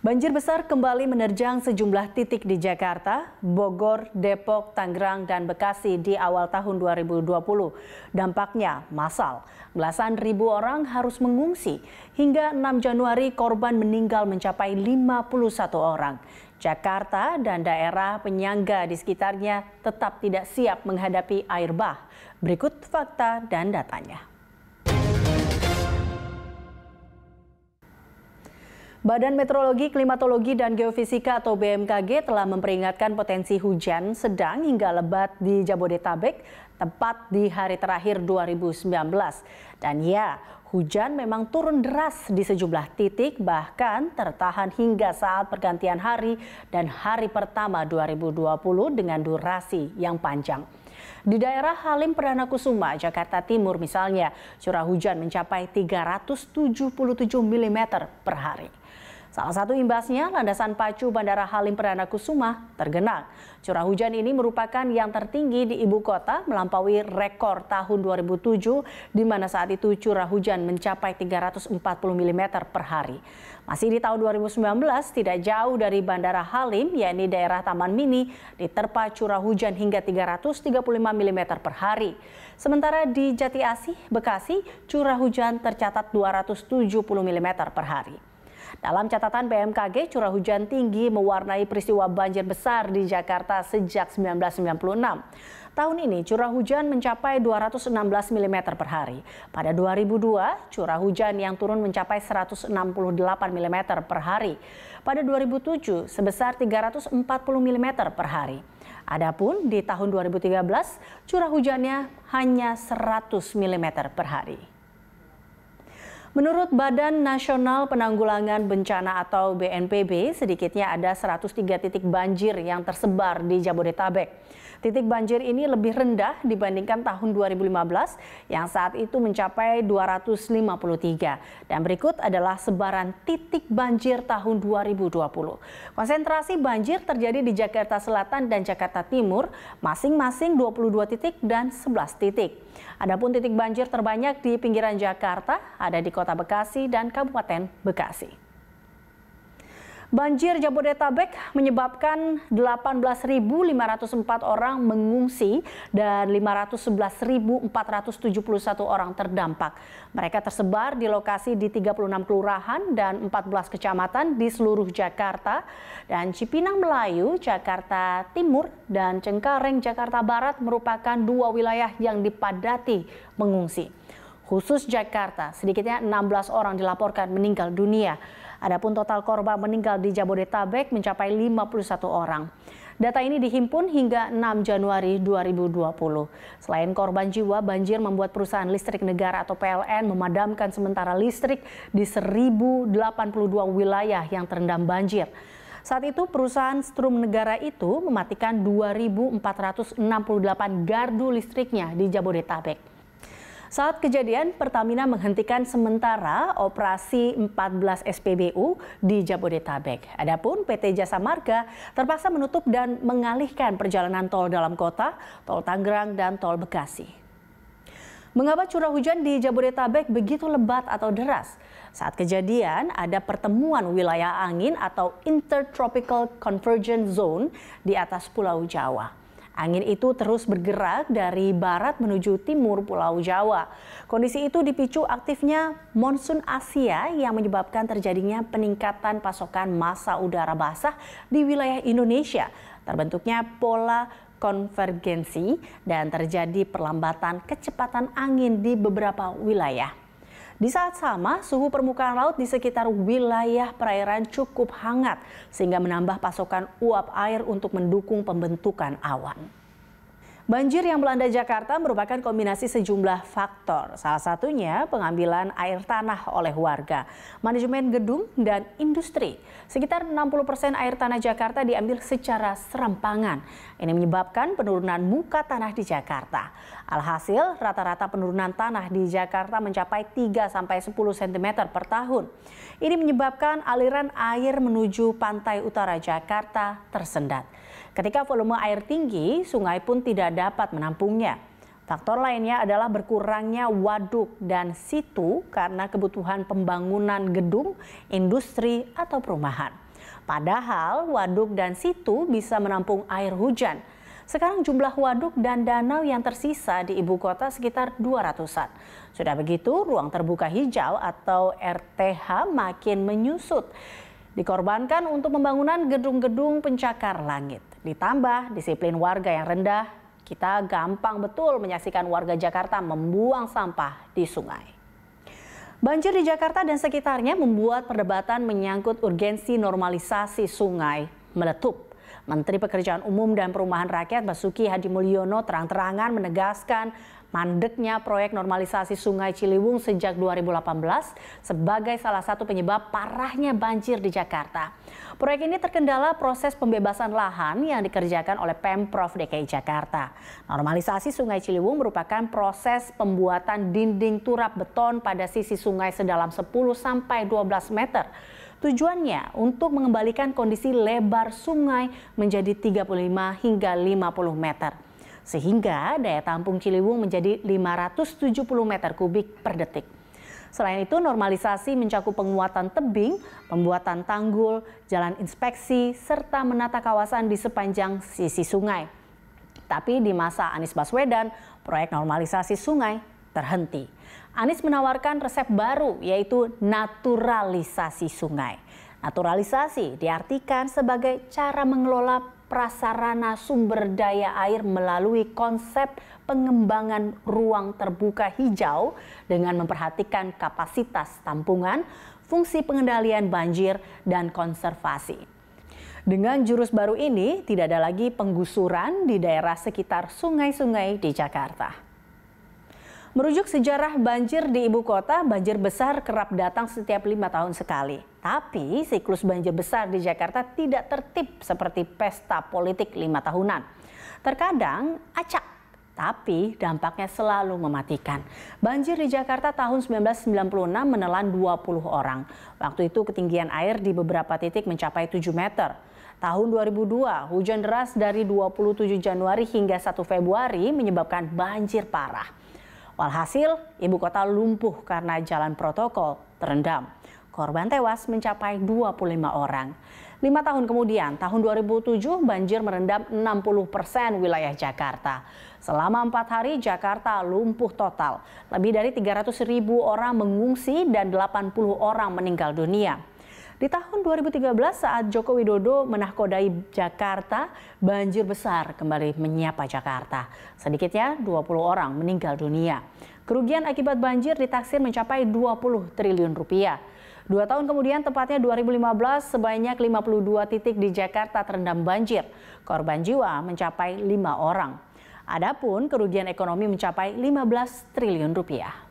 Banjir besar kembali menerjang sejumlah titik di Jakarta, Bogor, Depok, Tangerang, dan Bekasi di awal tahun 2020. Dampaknya masal. Belasan ribu orang harus mengungsi. Hingga 6 Januari korban meninggal mencapai 51 orang. Jakarta dan daerah penyangga di sekitarnya tetap tidak siap menghadapi air bah. Berikut fakta dan datanya. Badan Meteorologi, Klimatologi, dan Geofisika atau BMKG telah memperingatkan potensi hujan sedang hingga lebat di Jabodetabek tepat di hari terakhir 2019. Dan ya, hujan memang turun deras di sejumlah titik bahkan tertahan hingga saat pergantian hari dan hari pertama 2020 dengan durasi yang panjang. Di daerah Halim Perdana Kusuma, Jakarta Timur misalnya, curah hujan mencapai 377 mm per hari. Salah satu imbasnya, landasan pacu Bandara Halim Perdana Kusuma tergenang. Curah hujan ini merupakan yang tertinggi di ibu kota melampaui rekor tahun 2007 di mana saat itu curah hujan mencapai 340 mm per hari. Masih di tahun 2019, tidak jauh dari Bandara Halim, yakni daerah Taman Mini, diterpa curah hujan hingga 335 mm per hari. Sementara di Jati Asih, Bekasi, curah hujan tercatat 270 mm per hari. Dalam catatan BMKG, curah hujan tinggi mewarnai peristiwa banjir besar di Jakarta sejak 1996. Tahun ini curah hujan mencapai 216 mm per hari. Pada 2002, curah hujan yang turun mencapai 168 mm per hari. Pada 2007 sebesar 340 mm per hari. Adapun di tahun 2013, curah hujannya hanya 100 mm per hari. Menurut Badan Nasional Penanggulangan Bencana atau BNPB, sedikitnya ada 103 titik banjir yang tersebar di Jabodetabek. Titik banjir ini lebih rendah dibandingkan tahun 2015 yang saat itu mencapai 253. Dan berikut adalah sebaran titik banjir tahun 2020. Konsentrasi banjir terjadi di Jakarta Selatan dan Jakarta Timur masing-masing 22 titik dan 11 titik. Adapun titik banjir terbanyak di pinggiran Jakarta ada di Kota Bekasi dan Kabupaten Bekasi. Banjir Jabodetabek menyebabkan 18.504 orang mengungsi dan 511.471 orang terdampak. Mereka tersebar di lokasi di 36 kelurahan dan 14 kecamatan di seluruh Jakarta dan Cipinang Melayu, Jakarta Timur dan Cengkareng, Jakarta Barat merupakan dua wilayah yang dipadati mengungsi khusus Jakarta, sedikitnya 16 orang dilaporkan meninggal dunia. Adapun total korban meninggal di Jabodetabek mencapai 51 orang. Data ini dihimpun hingga 6 Januari 2020. Selain korban jiwa, banjir membuat perusahaan listrik negara atau PLN memadamkan sementara listrik di 1082 wilayah yang terendam banjir. Saat itu perusahaan Strum Negara itu mematikan 2.468 gardu listriknya di Jabodetabek. Saat kejadian, Pertamina menghentikan sementara operasi 14 SPBU di Jabodetabek. Adapun PT Jasa Marga terpaksa menutup dan mengalihkan perjalanan tol dalam kota, tol Tangerang, dan tol Bekasi. Mengapa curah hujan di Jabodetabek begitu lebat atau deras? Saat kejadian, ada pertemuan wilayah angin atau Intertropical Convergence Zone di atas Pulau Jawa. Angin itu terus bergerak dari barat menuju timur Pulau Jawa. Kondisi itu dipicu aktifnya monsun Asia yang menyebabkan terjadinya peningkatan pasokan massa udara basah di wilayah Indonesia. Terbentuknya pola konvergensi dan terjadi perlambatan kecepatan angin di beberapa wilayah. Di saat sama, suhu permukaan laut di sekitar wilayah perairan cukup hangat sehingga menambah pasokan uap air untuk mendukung pembentukan awan. Banjir yang melanda Jakarta merupakan kombinasi sejumlah faktor. Salah satunya pengambilan air tanah oleh warga, manajemen gedung, dan industri. Sekitar 60 persen air tanah Jakarta diambil secara serampangan. Ini menyebabkan penurunan muka tanah di Jakarta. Alhasil, rata-rata penurunan tanah di Jakarta mencapai 3-10 cm per tahun. Ini menyebabkan aliran air menuju pantai utara Jakarta tersendat. Ketika volume air tinggi, sungai pun tidak dapat menampungnya. Faktor lainnya adalah berkurangnya waduk dan situ karena kebutuhan pembangunan gedung, industri, atau perumahan. Padahal waduk dan situ bisa menampung air hujan. Sekarang jumlah waduk dan danau yang tersisa di ibu kota sekitar 200-an. Sudah begitu, ruang terbuka hijau atau RTH makin menyusut. Dikorbankan untuk pembangunan gedung-gedung pencakar langit. Ditambah disiplin warga yang rendah, kita gampang betul menyaksikan warga Jakarta membuang sampah di sungai. Banjir di Jakarta dan sekitarnya membuat perdebatan menyangkut urgensi normalisasi sungai meletup. Menteri Pekerjaan Umum dan Perumahan Rakyat Basuki Hadi Mulyono terang-terangan menegaskan mandeknya proyek normalisasi Sungai Ciliwung sejak 2018 sebagai salah satu penyebab parahnya banjir di Jakarta. Proyek ini terkendala proses pembebasan lahan yang dikerjakan oleh Pemprov DKI Jakarta. Normalisasi Sungai Ciliwung merupakan proses pembuatan dinding turap beton pada sisi sungai sedalam 10 sampai 12 meter Tujuannya untuk mengembalikan kondisi lebar sungai menjadi 35 hingga 50 meter. Sehingga daya tampung Ciliwung menjadi 570 meter kubik per detik. Selain itu, normalisasi mencakup penguatan tebing, pembuatan tanggul, jalan inspeksi, serta menata kawasan di sepanjang sisi sungai. Tapi di masa Anies Baswedan, proyek normalisasi sungai terhenti. Anies menawarkan resep baru yaitu naturalisasi sungai. Naturalisasi diartikan sebagai cara mengelola prasarana sumber daya air melalui konsep pengembangan ruang terbuka hijau dengan memperhatikan kapasitas tampungan, fungsi pengendalian banjir, dan konservasi. Dengan jurus baru ini, tidak ada lagi penggusuran di daerah sekitar sungai-sungai di Jakarta. Merujuk sejarah banjir di ibu kota, banjir besar kerap datang setiap lima tahun sekali. Tapi siklus banjir besar di Jakarta tidak tertib seperti pesta politik lima tahunan. Terkadang acak, tapi dampaknya selalu mematikan. Banjir di Jakarta tahun 1996 menelan 20 orang. Waktu itu ketinggian air di beberapa titik mencapai 7 meter. Tahun 2002, hujan deras dari 27 Januari hingga 1 Februari menyebabkan banjir parah. Walhasil, ibu kota lumpuh karena jalan protokol terendam. Korban tewas mencapai 25 orang. Lima tahun kemudian, tahun 2007 banjir merendam 60 persen wilayah Jakarta. Selama empat hari Jakarta lumpuh total. Lebih dari 300 ribu orang mengungsi dan 80 orang meninggal dunia. Di tahun 2013 saat Joko Widodo menahkodai Jakarta, banjir besar kembali menyapa Jakarta. Sedikitnya 20 orang meninggal dunia. Kerugian akibat banjir ditaksir mencapai 20 triliun rupiah. Dua tahun kemudian, tepatnya 2015, sebanyak 52 titik di Jakarta terendam banjir. Korban jiwa mencapai lima orang. Adapun kerugian ekonomi mencapai 15 triliun rupiah.